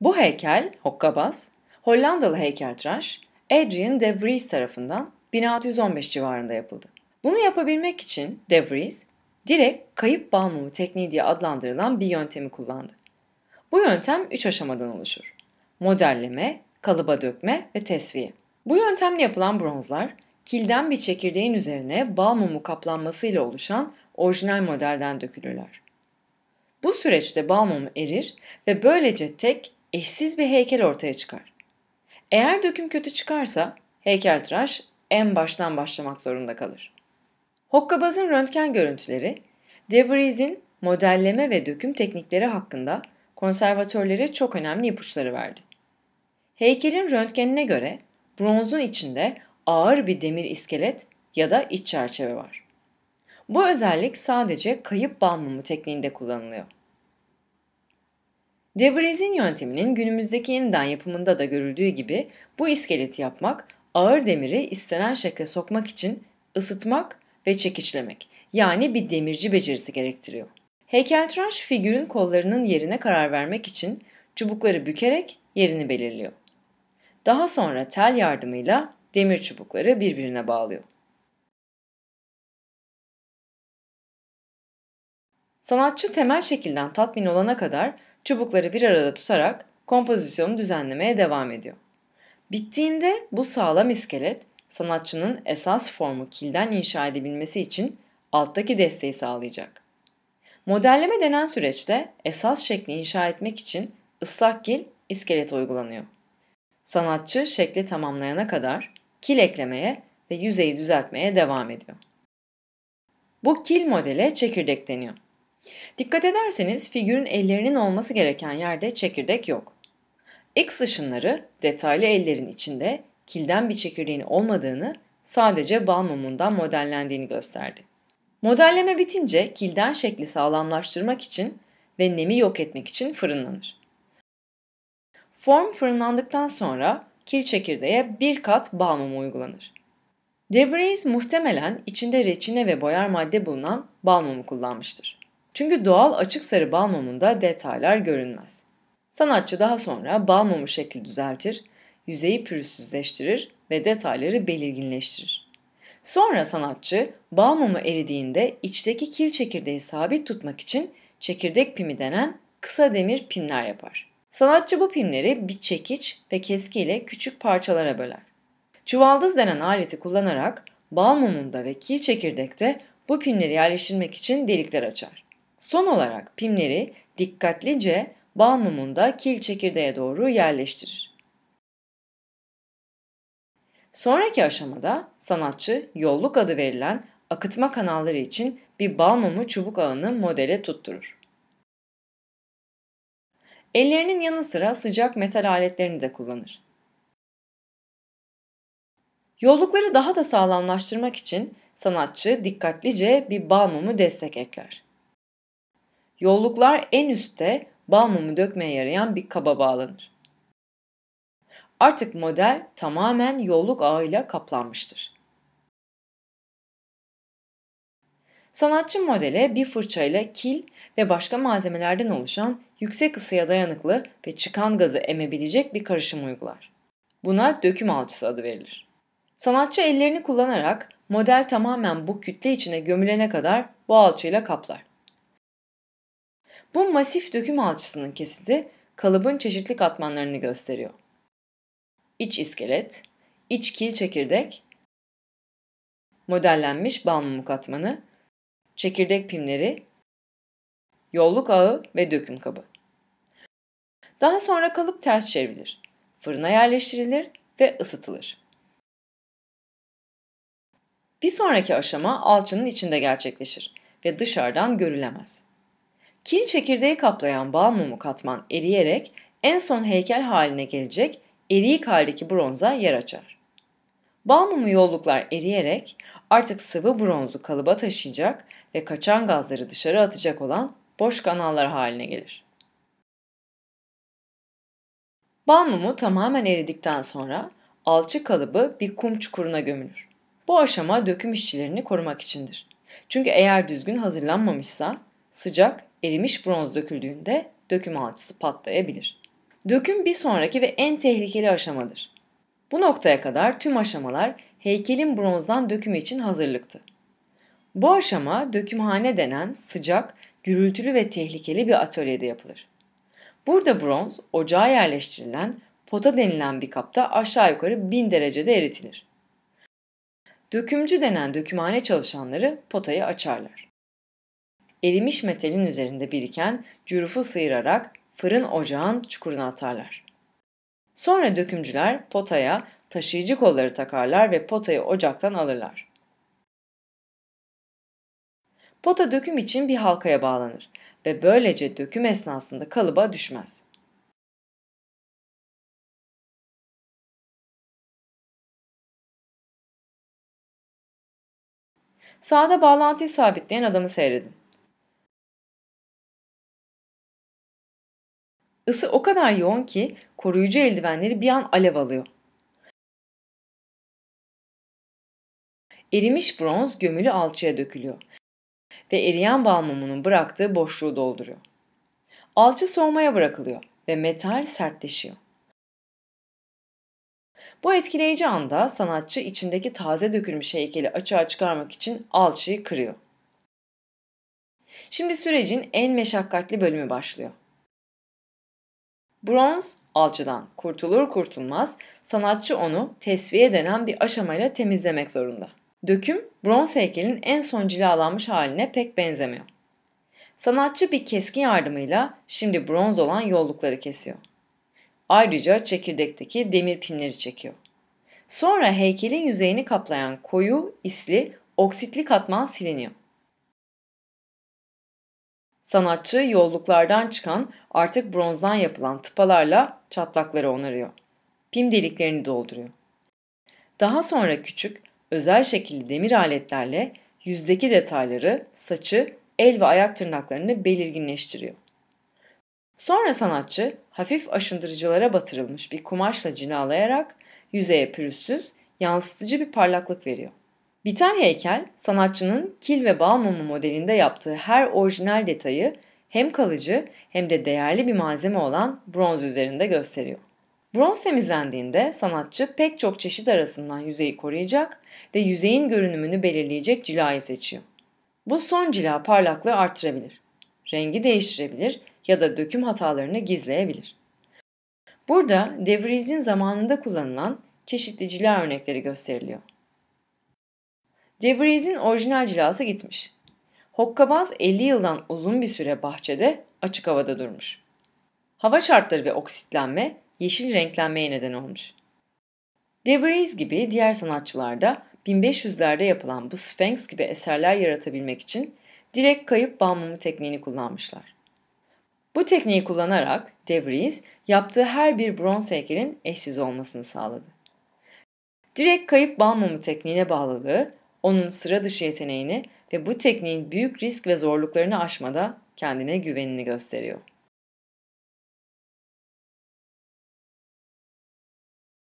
Bu heykel, hokkabaz, Hollandalı heykeltıraş Adrian de Vries tarafından 1615 civarında yapıldı. Bunu yapabilmek için de Vries, direkt kayıp balmumu tekniği diye adlandırılan bir yöntemi kullandı. Bu yöntem 3 aşamadan oluşur. Modelleme, kalıba dökme ve tesviye. Bu yöntemle yapılan bronzlar, kilden bir çekirdeğin üzerine balmumu kaplanmasıyla oluşan orijinal modelden dökülürler. Bu süreçte balmumu erir ve böylece tek eşsiz bir heykel ortaya çıkar. Eğer döküm kötü çıkarsa heykeltıraş en baştan başlamak zorunda kalır. Hokkabaz'ın röntgen görüntüleri, Devries'in modelleme ve döküm teknikleri hakkında konservatörlere çok önemli ipuçları verdi. Heykelin röntgenine göre bronzun içinde ağır bir demir iskelet ya da iç çerçeve var. Bu özellik sadece kayıp bal mumu tekniğinde kullanılıyor. De Vries'in yönteminin günümüzdeki yeniden yapımında da görüldüğü gibi bu iskeleti yapmak, ağır demiri istenen şekle sokmak için ısıtmak ve çekişlemek, yani bir demirci becerisi gerektiriyor. Heykeltıraş figürün kollarının yerine karar vermek için çubukları bükerek yerini belirliyor. Daha sonra tel yardımıyla demir çubukları birbirine bağlıyor. Sanatçı temel şekilden tatmin olana kadar Çubukları bir arada tutarak kompozisyonu düzenlemeye devam ediyor. Bittiğinde bu sağlam iskelet sanatçının esas formu kilden inşa edebilmesi için alttaki desteği sağlayacak. Modelleme denen süreçte esas şekli inşa etmek için ıslak kil iskelet uygulanıyor. Sanatçı şekli tamamlayana kadar kil eklemeye ve yüzeyi düzeltmeye devam ediyor. Bu kil modele çekirdek deniyor. Dikkat ederseniz figürün ellerinin olması gereken yerde çekirdek yok. X ışınları detaylı ellerin içinde kilden bir çekirdeğin olmadığını, sadece bal mumundan modellendiğini gösterdi. Modelleme bitince kilden şekli sağlamlaştırmak için ve nemi yok etmek için fırınlanır. Form fırınlandıktan sonra kil çekirdeğe bir kat bal mumu uygulanır. De muhtemelen içinde reçine ve boyar madde bulunan bal mumu kullanmıştır. Çünkü doğal açık sarı bal mumunda detaylar görünmez. Sanatçı daha sonra bal mumu şekli düzeltir, yüzeyi pürüzsüzleştirir ve detayları belirginleştirir. Sonra sanatçı bal mumu eridiğinde içteki kil çekirdeği sabit tutmak için çekirdek pimi denen kısa demir pimler yapar. Sanatçı bu pimleri bir çekiç ve keskiyle küçük parçalara böler. Çuvaldız denen aleti kullanarak bal mumunda ve kil çekirdekte bu pimleri yerleştirmek için delikler açar. Son olarak pimleri dikkatlice bal mumunda kil çekirdeğe doğru yerleştirir. Sonraki aşamada sanatçı yolluk adı verilen akıtma kanalları için bir bal mumu çubuk ağını modele tutturur. Ellerinin yanı sıra sıcak metal aletlerini de kullanır. Yollukları daha da sağlamlaştırmak için sanatçı dikkatlice bir bal mumu destek ekler. Yolluklar en üstte bal mumu dökmeye yarayan bir kaba bağlanır. Artık model tamamen yolluk ağıyla kaplanmıştır. Sanatçı modele bir fırçayla kil ve başka malzemelerden oluşan yüksek ısıya dayanıklı ve çıkan gazı emebilecek bir karışım uygular. Buna döküm alçısı adı verilir. Sanatçı ellerini kullanarak model tamamen bu kütle içine gömülene kadar bu alçıyla kaplar. Bu masif döküm alçısının kesiti kalıbın çeşitli katmanlarını gösteriyor. İç iskelet, iç kil çekirdek, modellenmiş bal mumu katmanı, çekirdek pimleri, yolluk ağı ve döküm kabı. Daha sonra kalıp ters çevrilir, fırına yerleştirilir ve ısıtılır. Bir sonraki aşama alçının içinde gerçekleşir ve dışarıdan görülemez. Kil çekirdeği kaplayan bal mumu katman eriyerek en son heykel haline gelecek eriyik haldeki bronza yer açar. Bal mumu yolluklar eriyerek artık sıvı bronzu kalıba taşıyacak ve kaçan gazları dışarı atacak olan boş kanallar haline gelir. Bal mumu tamamen eridikten sonra alçı kalıbı bir kum çukuruna gömülür. Bu aşama döküm işçilerini korumak içindir. Çünkü eğer düzgün hazırlanmamışsa sıcak Erimiş bronz döküldüğünde döküm alçısı patlayabilir. Döküm bir sonraki ve en tehlikeli aşamadır. Bu noktaya kadar tüm aşamalar heykelin bronzdan dökümü için hazırlıktı. Bu aşama dökümhane denen sıcak, gürültülü ve tehlikeli bir atölyede yapılır. Burada bronz ocağa yerleştirilen pota denilen bir kapta aşağı yukarı 1000 derecede eritilir. Dökümcü denen dökümhane çalışanları potayı açarlar erimiş metalin üzerinde biriken cürufu sıyırarak fırın ocağın çukuruna atarlar. Sonra dökümcüler potaya taşıyıcı kolları takarlar ve potayı ocaktan alırlar. Pota döküm için bir halkaya bağlanır ve böylece döküm esnasında kalıba düşmez. Sağda bağlantıyı sabitleyen adamı seyredin. Isı o kadar yoğun ki koruyucu eldivenleri bir an alev alıyor. Erimiş bronz gömülü alçıya dökülüyor ve eriyen balmumu'nun bıraktığı boşluğu dolduruyor. Alçı soğumaya bırakılıyor ve metal sertleşiyor. Bu etkileyici anda sanatçı içindeki taze dökülmüş heykeli açığa çıkarmak için alçıyı kırıyor. Şimdi sürecin en meşakkatli bölümü başlıyor. Bronz alçıdan kurtulur kurtulmaz sanatçı onu tesviye denen bir aşamayla temizlemek zorunda. Döküm bronz heykelin en son cilalanmış haline pek benzemiyor. Sanatçı bir keskin yardımıyla şimdi bronz olan yollukları kesiyor. Ayrıca çekirdekteki demir pimleri çekiyor. Sonra heykelin yüzeyini kaplayan koyu, isli, oksitli katman siliniyor. Sanatçı yolluklardan çıkan artık bronzdan yapılan tıpalarla çatlakları onarıyor. Pim deliklerini dolduruyor. Daha sonra küçük, özel şekilli demir aletlerle yüzdeki detayları, saçı, el ve ayak tırnaklarını belirginleştiriyor. Sonra sanatçı hafif aşındırıcılara batırılmış bir kumaşla cilalayarak yüzeye pürüzsüz, yansıtıcı bir parlaklık veriyor. Biten heykel, sanatçının kil ve bal mumu modelinde yaptığı her orijinal detayı hem kalıcı hem de değerli bir malzeme olan bronz üzerinde gösteriyor. Bronz temizlendiğinde sanatçı pek çok çeşit arasından yüzeyi koruyacak ve yüzeyin görünümünü belirleyecek cilayı seçiyor. Bu son cila parlaklığı artırabilir, rengi değiştirebilir ya da döküm hatalarını gizleyebilir. Burada Devries'in zamanında kullanılan çeşitli cila örnekleri gösteriliyor. Devries'in orijinal cilası gitmiş. Hokkabaz 50 yıldan uzun bir süre bahçede açık havada durmuş. Hava şartları ve oksitlenme yeşil renklenmeye neden olmuş. Devries gibi diğer sanatçılar da 1500'lerde yapılan bu Sphinx gibi eserler yaratabilmek için direkt kayıp bal tekniğini kullanmışlar. Bu tekniği kullanarak Devries yaptığı her bir bronz heykelin eşsiz olmasını sağladı. Direkt kayıp bal tekniğine bağlılığı onun sıra dışı yeteneğini ve bu tekniğin büyük risk ve zorluklarını aşmada kendine güvenini gösteriyor.